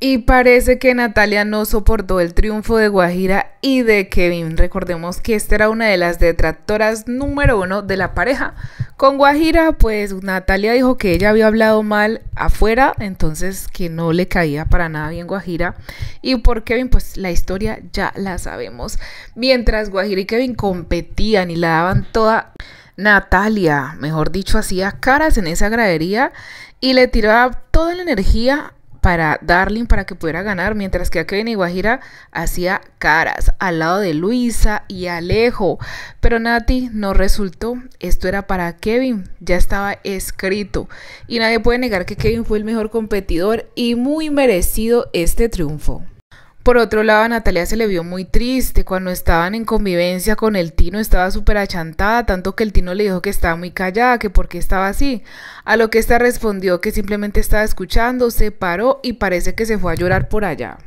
Y parece que Natalia no soportó el triunfo de Guajira y de Kevin. Recordemos que esta era una de las detractoras número uno de la pareja. Con Guajira, pues Natalia dijo que ella había hablado mal afuera, entonces que no le caía para nada bien Guajira. Y por Kevin, pues la historia ya la sabemos. Mientras Guajira y Kevin competían y la daban toda, Natalia, mejor dicho, hacía caras en esa gradería y le tiraba toda la energía para Darling para que pudiera ganar, mientras que a Kevin y Guajira hacía caras al lado de Luisa y Alejo. Pero Nati no resultó, esto era para Kevin, ya estaba escrito. Y nadie puede negar que Kevin fue el mejor competidor y muy merecido este triunfo. Por otro lado, a Natalia se le vio muy triste cuando estaban en convivencia con el Tino, estaba súper achantada, tanto que el Tino le dijo que estaba muy callada, que por qué estaba así. A lo que esta respondió que simplemente estaba escuchando, se paró y parece que se fue a llorar por allá.